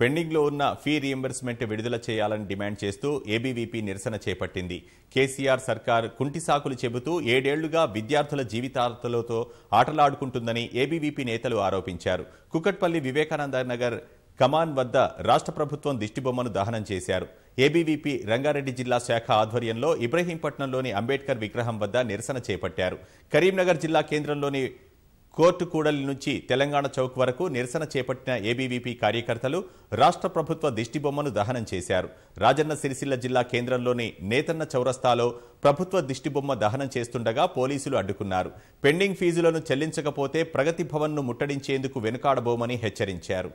పెండింగ్లో ఉన్న fee reimbursement విడుదల చేయాలని డిమాండ్ చేస్తూ ఏబీవీపీ నిరసన చేపట్టింది కేసీఆర్ సర్కార్ కుంటి సాకులు చెబుతూ ఏడేళ్లుగా విద్యార్థుల జీవితాలతో ఆటలాడుకుంటుందని ఏబీవీపీ నేతలు ఆరోపించారు కుకట్పల్లి వివేకానంద నగర్ కమాన్ వద్ద రాష్ట్ర ప్రభుత్వం దిష్టిబొమ్మను దహనం చేశారు ఏబీవీపీ రంగారెడ్డి జిల్లా శాఖ ఆధ్వర్యంలో ఇబ్రహీంపట్నంలోని అంబేద్కర్ విగ్రహం వద్ద నిరసన చేపట్టారు కరీంనగర్ జిల్లా కేంద్రంలోని కోర్టు కూడలి నుంచి తెలంగాణ చౌక్ వరకు నిరసన చేపట్టిన ఏబీవీపీ కార్యకర్తలు రాష్ట్ర ప్రభుత్వ దిష్టిబొమ్మను దహనం చేశారు రాజన్న సిరిసిల్ల జిల్లా కేంద్రంలోని నేతన్న చౌరస్తాలో ప్రభుత్వ దిష్టిబొమ్మ దహనం చేస్తుండగా పోలీసులు అడ్డుకున్నారు పెండింగ్ ఫీజులను చెల్లించకపోతే ప్రగతి భవన్ను ముట్టడించేందుకు వెనుకాడబోమని హెచ్చరించారు